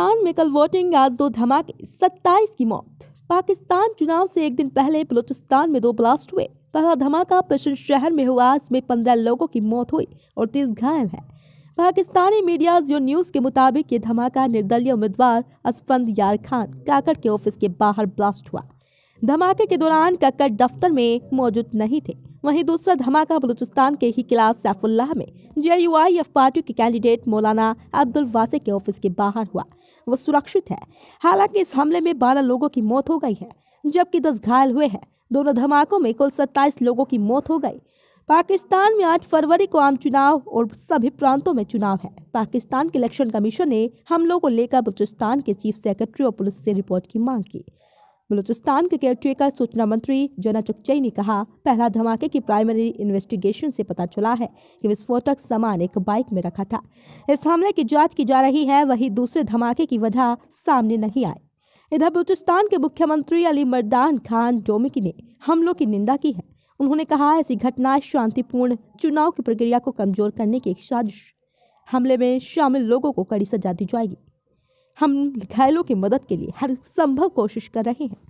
पाकिस्तान में कल वोटिंग आज दो धमाके सत्ताईस की मौत पाकिस्तान चुनाव से एक दिन पहले बलूचिस्तान में दो ब्लास्ट हुए पहला धमाका पश्चिम शहर में हुआ इसमें पंद्रह लोगों की मौत हुई और तीस घायल है पाकिस्तानी मीडिया जियो न्यूज़ के मुताबिक ये धमाका निर्दलीय उम्मीदवार असफंद यार खान काकड़ के ऑफिस के बाहर ब्लास्ट हुआ धमाके के दौरान कक्कड़ दफ्तर में मौजूद नहीं थे वहीं दूसरा धमाका बलूचिस्तान के ही क्लास सैफुल्लाह में एफ पार्टी के कैंडिडेट मौलाना अब्दुल वासे के ऑफिस के बाहर हुआ वो सुरक्षित है हालांकि इस हमले में बारह लोगों की मौत हो गई है जबकि दस घायल हुए हैं दोनों धमाकों में कुल सत्ताईस लोगों की मौत हो गई पाकिस्तान में आठ फरवरी को आम चुनाव और सभी प्रांतों में चुनाव है पाकिस्तान के इलेक्शन कमीशन ने हमलों को लेकर बलूचिस्तान के चीफ सेक्रेटरी और पुलिस से रिपोर्ट की मांग की बलूचिस्तान के का सूचना मंत्री जना चुकचई ने कहा पहला धमाके की प्राइमरी इन्वेस्टिगेशन से पता चला है कि विस्फोटक सामान एक बाइक में रखा था इस हमले की जांच की जा रही है वही दूसरे धमाके की वजह सामने नहीं आई इधर बलूचिस्तान के मुख्यमंत्री अली मर्दान खान डोमिकी ने हमलों की निंदा की है उन्होंने कहा ऐसी घटना शांतिपूर्ण चुनाव की प्रक्रिया को कमजोर करने की एक साजिश हमले में शामिल लोगों को कड़ी सजा दी जाएगी हम घायलों की मदद के लिए हर संभव कोशिश कर रहे हैं